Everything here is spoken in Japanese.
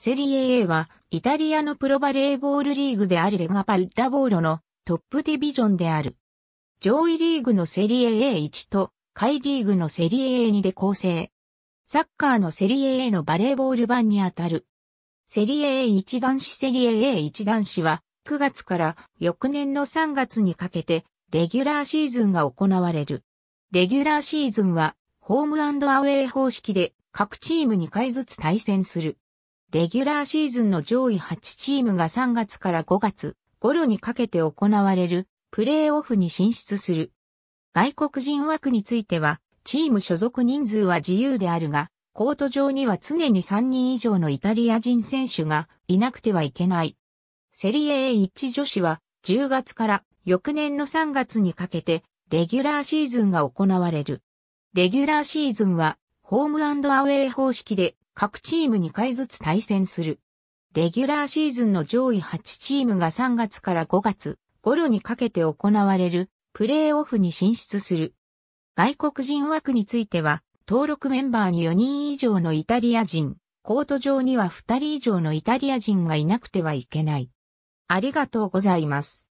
セリエ A は、イタリアのプロバレーボールリーグであるレガパルダボーロのトップディビジョンである。上位リーグのセリエ A1 と、下位リーグのセリエ A2 で構成。サッカーのセリエ A のバレーボール版にあたる。セリエ A1 男子セリエ A1 男子は、9月から翌年の3月にかけて、レギュラーシーズンが行われる。レギュラーシーズンは、ホームアウェイ方式で、各チーム2回ずつ対戦する。レギュラーシーズンの上位8チームが3月から5月頃にかけて行われるプレーオフに進出する。外国人枠については、チーム所属人数は自由であるが、コート上には常に3人以上のイタリア人選手がいなくてはいけない。セリエ A1 女子は10月から翌年の3月にかけてレギュラーシーズンが行われる。レギュラーシーズンはホームアウェイ方式で各チーム2回ずつ対戦する。レギュラーシーズンの上位8チームが3月から5月頃にかけて行われるプレーオフに進出する。外国人枠については、登録メンバーに4人以上のイタリア人、コート上には2人以上のイタリア人がいなくてはいけない。ありがとうございます。